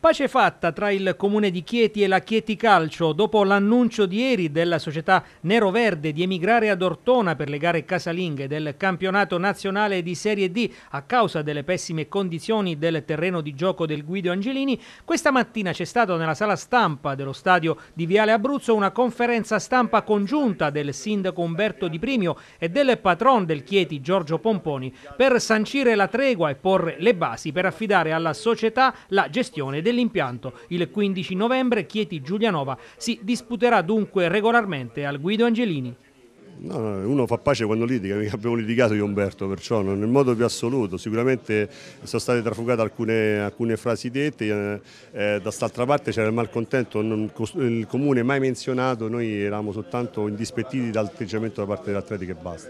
Pace fatta tra il comune di Chieti e la Chieti Calcio dopo l'annuncio di ieri della società Nero Verde di emigrare ad Ortona per le gare casalinghe del campionato nazionale di Serie D a causa delle pessime condizioni del terreno di gioco del Guido Angelini, questa mattina c'è stata nella sala stampa dello stadio di Viale Abruzzo una conferenza stampa congiunta del sindaco Umberto Di Primio e del patron del Chieti Giorgio Pomponi per sancire la tregua e porre le basi per affidare alla società la gestione del dell'impianto. Il 15 novembre Chieti Giulianova si disputerà dunque regolarmente al Guido Angelini. No, no, uno fa pace quando litiga, abbiamo litigato io Umberto, perciò non nel modo più assoluto. Sicuramente sono state trafugate alcune, alcune frasi dette, eh, eh da quest'altra parte c'era il malcontento, non, il comune mai menzionato, noi eravamo soltanto indispettiti dal atteggiamento da parte dell'atletica e basta.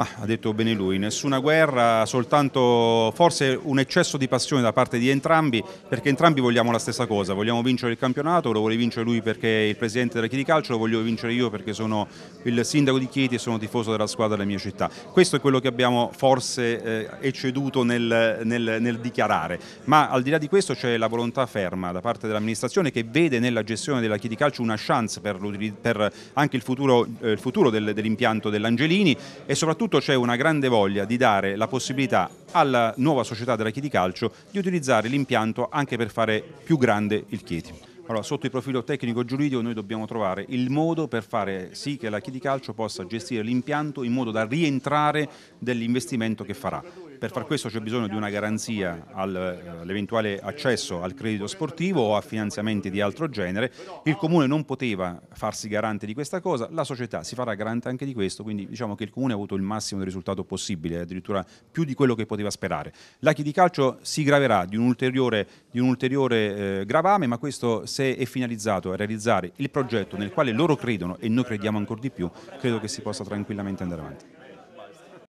Ma ha detto bene lui, nessuna guerra, soltanto forse un eccesso di passione da parte di entrambi, perché entrambi vogliamo la stessa cosa, vogliamo vincere il campionato, lo vuole vincere lui perché è il presidente della Chieti Calcio, lo voglio vincere io perché sono il sindaco di Chieti e sono tifoso della squadra della mia città. Questo è quello che abbiamo forse eh, ecceduto nel, nel, nel dichiarare, ma al di là di questo c'è la volontà ferma da parte dell'amministrazione che vede nella gestione della Chieti Calcio una chance per, per anche il futuro, eh, il futuro del, dell'impianto dell'Angelini e soprattutto soprattutto c'è una grande voglia di dare la possibilità alla nuova società della Chieti Calcio di utilizzare l'impianto anche per fare più grande il Chieti. Allora, sotto il profilo tecnico-giuridico noi dobbiamo trovare il modo per fare sì che la Chiedi Calcio possa gestire l'impianto in modo da rientrare dell'investimento che farà. Per far questo c'è bisogno di una garanzia eh, all'eventuale accesso al credito sportivo o a finanziamenti di altro genere. Il comune non poteva farsi garante di questa cosa, la società si farà garante anche di questo, quindi diciamo che il comune ha avuto il massimo del risultato possibile, addirittura più di quello che poteva sperare. L'Achi di calcio si graverà di un ulteriore, di un ulteriore eh, gravame, ma questo se è finalizzato a realizzare il progetto nel quale loro credono e noi crediamo ancora di più, credo che si possa tranquillamente andare avanti.